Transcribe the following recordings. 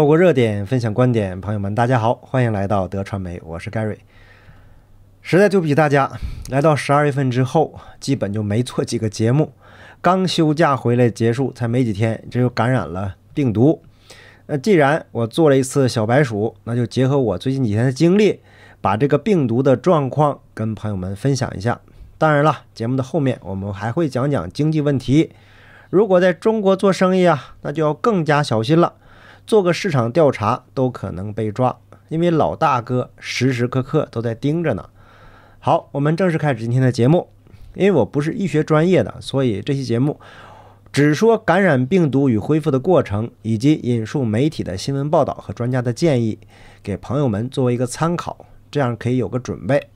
透过热点分享观点，朋友们，大家好，欢迎来到德传媒，我是 Gary。实在对不起大家，来到十二月份之后，基本就没做几个节目，刚休假回来结束才没几天，这就感染了病毒。那既然我做了一次小白鼠，那就结合我最近几天的经历，把这个病毒的状况跟朋友们分享一下。当然了，节目的后面我们还会讲讲经济问题。如果在中国做生意啊，那就要更加小心了。做个市场调查都可能被抓，因为老大哥时时刻刻都在盯着呢。好，我们正式开始今天的节目。因为我不是医学专业的，所以这期节目只说感染病毒与恢复的过程，以及引述媒体的新闻报道和专家的建议，给朋友们作为一个参考，这样可以有个准备。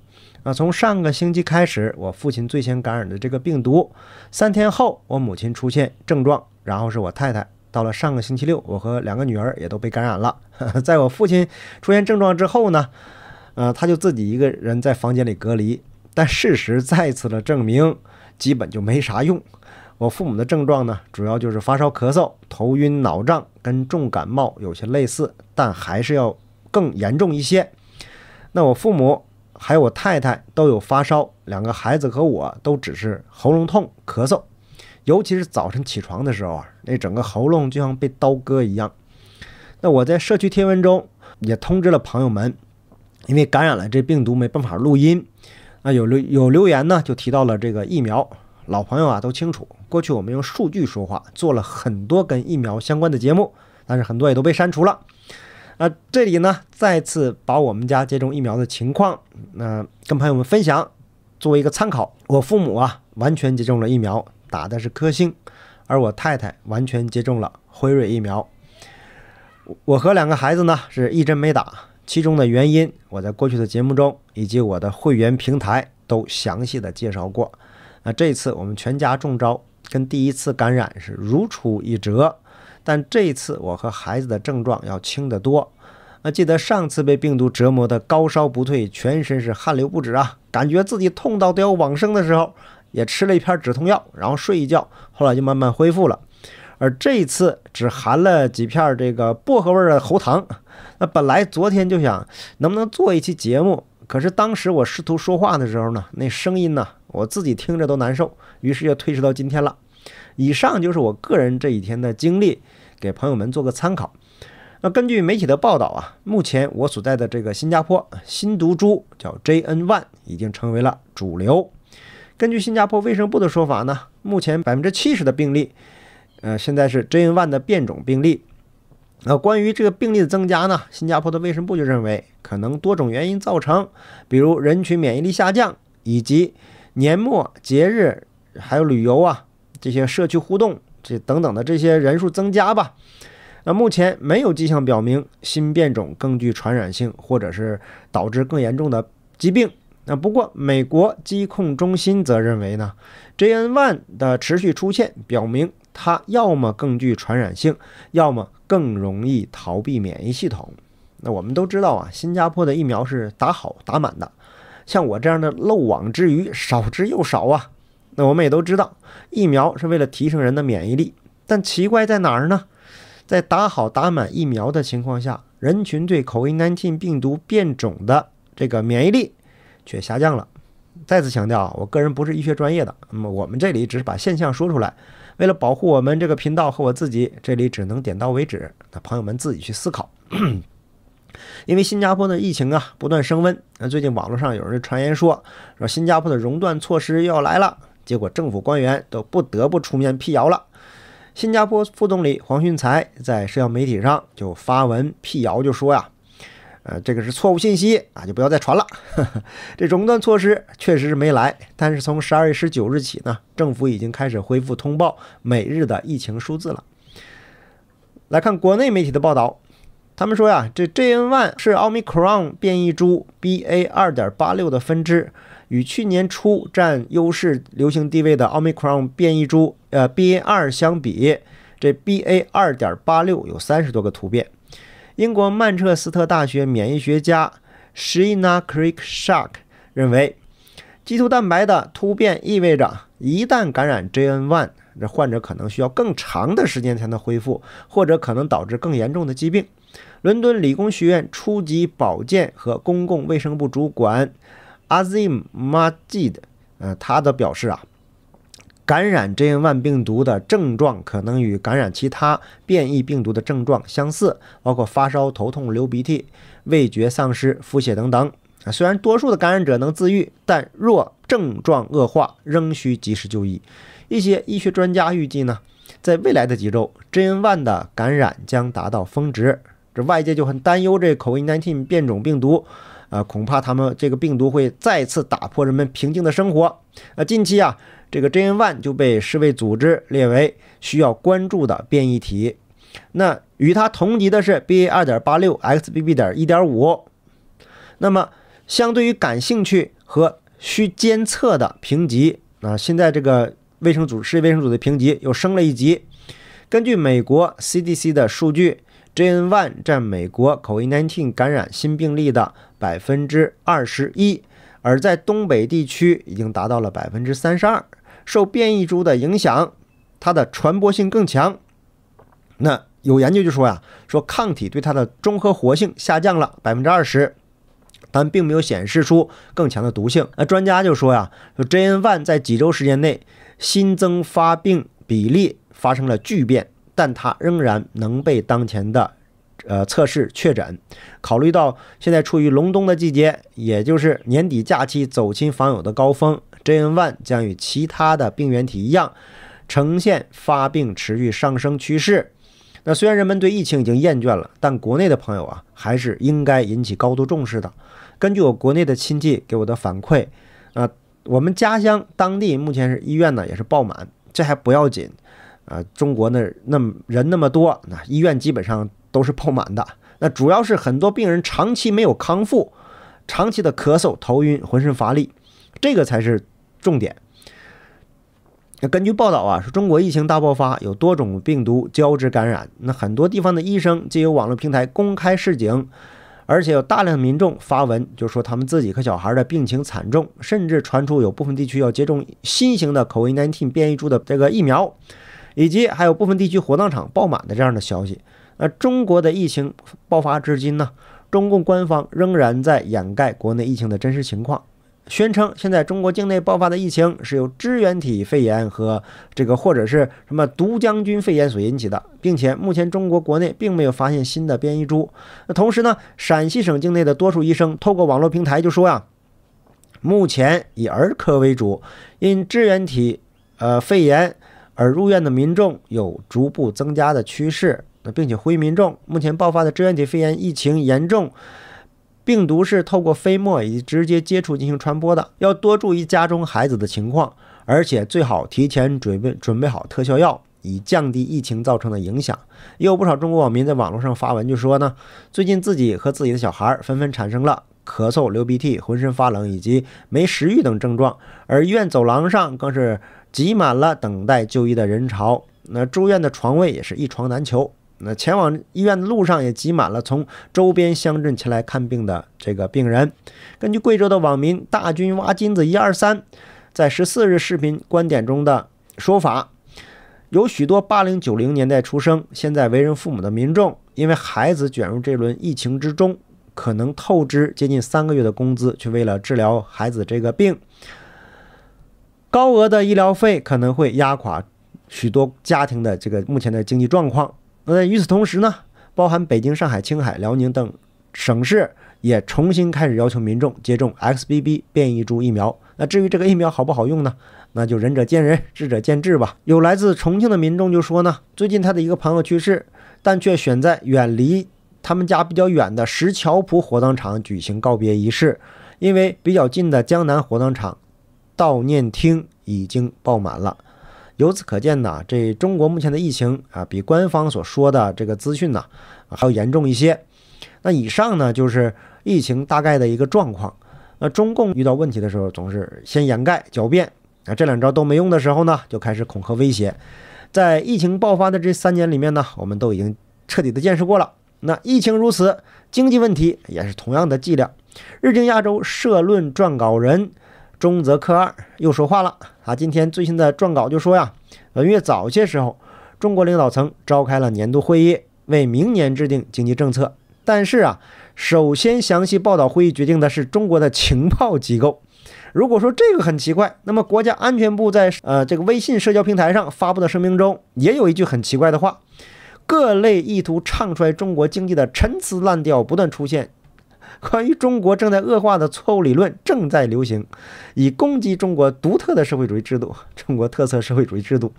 那从上个星期开始，我父亲最先感染的这个病毒，三天后我母亲出现症状，然后是我太太。到了上个星期六，我和两个女儿也都被感染了。在我父亲出现症状之后呢，呃，他就自己一个人在房间里隔离。但事实再次的证明，基本就没啥用。我父母的症状呢，主要就是发烧、咳嗽、头晕、脑胀，跟重感冒有些类似，但还是要更严重一些。那我父母还有我太太都有发烧，两个孩子和我都只是喉咙痛、咳嗽。尤其是早晨起床的时候啊，那整个喉咙就像被刀割一样。那我在社区天文中也通知了朋友们，因为感染了这病毒没办法录音。啊，有留有留言呢，就提到了这个疫苗。老朋友啊都清楚，过去我们用数据说话，做了很多跟疫苗相关的节目，但是很多也都被删除了。那这里呢再次把我们家接种疫苗的情况，那跟朋友们分享，作为一个参考。我父母啊完全接种了疫苗。打的是科兴，而我太太完全接种了辉瑞疫苗。我和两个孩子呢是一针没打，其中的原因我在过去的节目中以及我的会员平台都详细的介绍过。那这次我们全家中招，跟第一次感染是如出一辙，但这一次我和孩子的症状要轻得多。那记得上次被病毒折磨的高烧不退，全身是汗流不止啊，感觉自己痛到都要往生的时候。也吃了一片止痛药，然后睡一觉，后来就慢慢恢复了。而这一次只含了几片这个薄荷味的喉糖。那本来昨天就想能不能做一期节目，可是当时我试图说话的时候呢，那声音呢，我自己听着都难受，于是就推迟到今天了。以上就是我个人这几天的经历，给朋友们做个参考。那根据媒体的报道啊，目前我所在的这个新加坡新毒株叫 JN.1，已经成为了主流。根据新加坡卫生部的说法呢，目前百分之七十的病例，呃，现在是 JN.1 的变种病例。那关于这个病例的增加呢，新加坡的卫生部就认为可能多种原因造成，比如人群免疫力下降，以及年末节日还有旅游啊这些社区互动这等等的这些人数增加吧。那目前没有迹象表明新变种更具传染性或者是导致更严重的疾病。那不过，美国疾控中心则认为呢，JN.1 的持续出现表明它要么更具传染性，要么更容易逃避免疫系统。那我们都知道啊，新加坡的疫苗是打好打满的，像我这样的漏网之鱼少之又少啊。那我们也都知道，疫苗是为了提升人的免疫力，但奇怪在哪儿呢？在打好打满疫苗的情况下，人群对 COVID-19 病毒变种的这个免疫力。却下降了。再次强调我个人不是医学专业的，那么我们这里只是把现象说出来。为了保护我们这个频道和我自己，这里只能点到为止。那朋友们自己去思考。因为新加坡的疫情啊不断升温，那最近网络上有人传言说，说新加坡的熔断措施又要来了，结果政府官员都不得不出面辟谣了。新加坡副总理黄训才在社交媒体上就发文辟谣，就说呀。呃，这个是错误信息啊，就不要再传了。这熔断措施确实是没来，但是从十二月十九日起呢，政府已经开始恢复通报每日的疫情数字了。来看国内媒体的报道，他们说呀，这 JN.1 是奥密克戎变异株 b a 二点八六的分支，与去年初占优势流行地位的奥密克戎变异株呃 b a 二相比，这 b a 二点八六有三十多个突变。英国曼彻斯特大学免疫学家 Shina c r e e k s h a r k 认为，肌突蛋白的突变意味着，一旦感染 JN.1，那患者可能需要更长的时间才能恢复，或者可能导致更严重的疾病。伦敦理工学院初级保健和公共卫生部主管 Azim Majid，呃，他的表示啊。感染 JN1 病毒的症状可能与感染其他变异病毒的症状相似，包括发烧、头痛、流鼻涕、味觉丧失、腹泻等等。虽然多数的感染者能自愈，但若症状恶化，仍需及时就医。一些医学专家预计呢，在未来的几周，JN1 的感染将达到峰值。这外界就很担忧，这 COVID-19 变种病毒，呃，恐怕他们这个病毒会再次打破人们平静的生活。呃，近期啊，这个 JN.1 就被世卫组织列为需要关注的变异体。那与它同级的是 BA.2.86、XBB.1.5。那么，相对于感兴趣和需监测的评级，啊，现在这个卫生组世卫生组的评级又升了一级。根据美国 CDC 的数据。JN.1 占美国 COVID-19 感染新病例的百分之二十一，而在东北地区已经达到了百分之三十二。受变异株的影响，它的传播性更强。那有研究就说呀，说抗体对它的中和活性下降了百分之二十，但并没有显示出更强的毒性。那专家就说呀，JN.1 说在几周时间内新增发病比例发生了巨变。但它仍然能被当前的，呃测试确诊。考虑到现在处于隆冬的季节，也就是年底假期走亲访友的高峰，JN1 将与其他的病原体一样，呈现发病持续上升趋势。那虽然人们对疫情已经厌倦了，但国内的朋友啊，还是应该引起高度重视的。根据我国内的亲戚给我的反馈，啊，我们家乡当地目前是医院呢也是爆满，这还不要紧。啊，中国那那么人那么多，那医院基本上都是爆满的。那主要是很多病人长期没有康复，长期的咳嗽、头晕、浑身乏力，这个才是重点。那根据报道啊，说中国疫情大爆发，有多种病毒交织感染。那很多地方的医生借由网络平台公开示警，而且有大量民众发文，就说他们自己和小孩的病情惨重，甚至传出有部分地区要接种新型的 COVID-19 变异株的这个疫苗。以及还有部分地区火葬场爆满的这样的消息。那中国的疫情爆发至今呢，中共官方仍然在掩盖国内疫情的真实情况，宣称现在中国境内爆发的疫情是由支原体肺炎和这个或者是什么毒将军肺炎所引起的，并且目前中国国内并没有发现新的变异株。那同时呢，陕西省境内的多数医生透过网络平台就说呀，目前以儿科为主，因支原体呃肺炎。而入院的民众有逐步增加的趋势，那并且呼吁民众，目前爆发的支原体肺炎疫情严重，病毒是透过飞沫以及直接接触进行传播的，要多注意家中孩子的情况，而且最好提前准备准备好特效药，以降低疫情造成的影响。也有不少中国网民在网络上发文，就说呢，最近自己和自己的小孩纷纷产生了咳嗽、流鼻涕、浑身发冷以及没食欲等症状，而医院走廊上更是。挤满了等待就医的人潮，那住院的床位也是一床难求。那前往医院的路上也挤满了从周边乡镇前来看病的这个病人。根据贵州的网民大军挖金子一二三在十四日视频观点中的说法，有许多八零九零年代出生、现在为人父母的民众，因为孩子卷入这轮疫情之中，可能透支接近三个月的工资去为了治疗孩子这个病。高额的医疗费可能会压垮许多家庭的这个目前的经济状况。那与此同时呢，包含北京、上海、青海、辽宁等省市也重新开始要求民众接种 XBB 变异株疫苗。那至于这个疫苗好不好用呢？那就仁者见仁，智者见智吧。有来自重庆的民众就说呢，最近他的一个朋友去世，但却选在远离他们家比较远的石桥铺火葬场举行告别仪式，因为比较近的江南火葬场。悼念厅已经爆满了，由此可见呢，这中国目前的疫情啊，比官方所说的这个资讯呢还要严重一些。那以上呢就是疫情大概的一个状况。那中共遇到问题的时候，总是先掩盖、狡辩，那这两招都没用的时候呢，就开始恐吓、威胁。在疫情爆发的这三年里面呢，我们都已经彻底的见识过了。那疫情如此，经济问题也是同样的伎俩。日经亚洲社论撰稿人。中泽克二又说话了啊！今天最新的撰稿就说呀，本越早些时候，中国领导层召开了年度会议，为明年制定经济政策。但是啊，首先详细报道会议决定的是中国的情报机构。如果说这个很奇怪，那么国家安全部在呃这个微信社交平台上发布的声明中，也有一句很奇怪的话：各类意图唱衰中国经济的陈词滥调不断出现。关于中国正在恶化的错误理论正在流行，以攻击中国独特的社会主义制度，中国特色社会主义制度。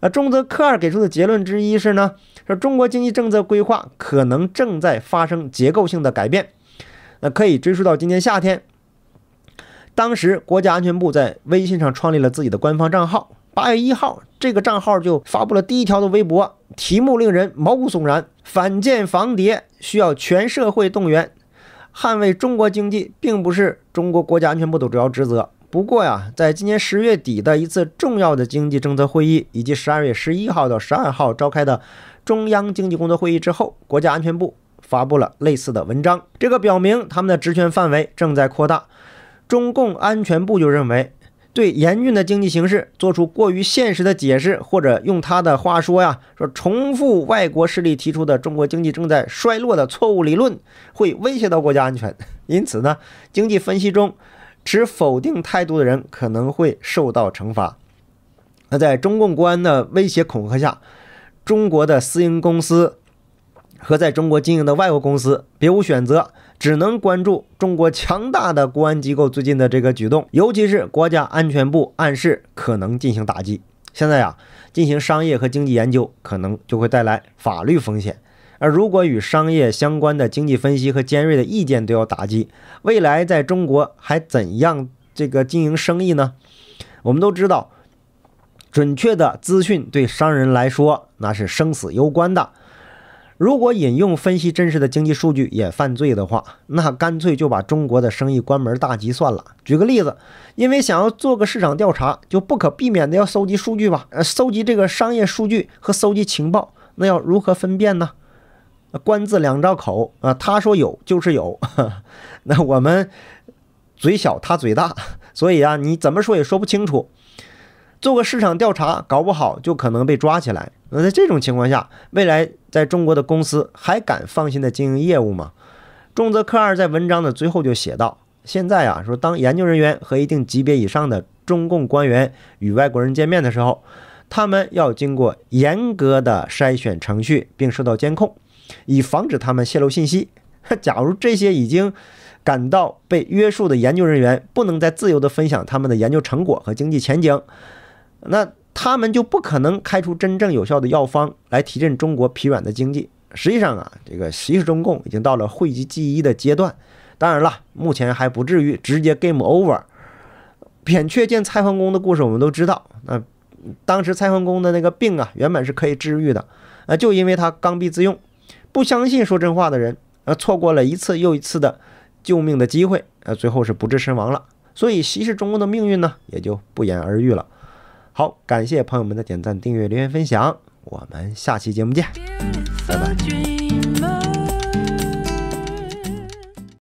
啊，中泽科二给出的结论之一是呢，说中国经济政策规划可能正在发生结构性的改变。那可以追溯到今年夏天，当时国家安全部在微信上创立了自己的官方账号，八月一号，这个账号就发布了第一条的微博，题目令人毛骨悚然：反建防谍需要全社会动员。捍卫中国经济并不是中国国家安全部的主要职责。不过呀，在今年十月底的一次重要的经济政策会议，以及十二月十一号到十二号召开的中央经济工作会议之后，国家安全部发布了类似的文章。这个表明他们的职权范围正在扩大。中共安全部就认为。对严峻的经济形势做出过于现实的解释，或者用他的话说呀，说重复外国势力提出的中国经济正在衰落的错误理论，会威胁到国家安全。因此呢，经济分析中持否定态度的人可能会受到惩罚。那在中共国安的威胁恐吓下，中国的私营公司和在中国经营的外国公司别无选择。只能关注中国强大的公安机构最近的这个举动，尤其是国家安全部暗示可能进行打击。现在呀，进行商业和经济研究可能就会带来法律风险。而如果与商业相关的经济分析和尖锐的意见都要打击，未来在中国还怎样这个经营生意呢？我们都知道，准确的资讯对商人来说那是生死攸关的。如果引用分析真实的经济数据也犯罪的话，那干脆就把中国的生意关门大吉算了。举个例子，因为想要做个市场调查，就不可避免的要搜集数据吧，呃，搜集这个商业数据和搜集情报，那要如何分辨呢？官字两道口啊，他说有就是有，那我们嘴小他嘴大，所以啊，你怎么说也说不清楚。做个市场调查，搞不好就可能被抓起来。那在这种情况下，未来在中国的公司还敢放心的经营业务吗？中则科二在文章的最后就写到：现在啊，说当研究人员和一定级别以上的中共官员与外国人见面的时候，他们要经过严格的筛选程序，并受到监控，以防止他们泄露信息。假如这些已经感到被约束的研究人员不能再自由地分享他们的研究成果和经济前景。那他们就不可能开出真正有效的药方来提振中国疲软的经济。实际上啊，这个西式中共已经到了讳疾忌医的阶段。当然了，目前还不至于直接 game over。扁鹊见蔡桓公的故事我们都知道。那当时蔡桓公的那个病啊，原本是可以治愈的，啊，就因为他刚愎自用，不相信说真话的人，啊，错过了一次又一次的救命的机会，啊，最后是不治身亡了。所以西式中共的命运呢，也就不言而喻了。好，感谢朋友们的点赞、订阅、留言、分享，我们下期节目见，拜拜。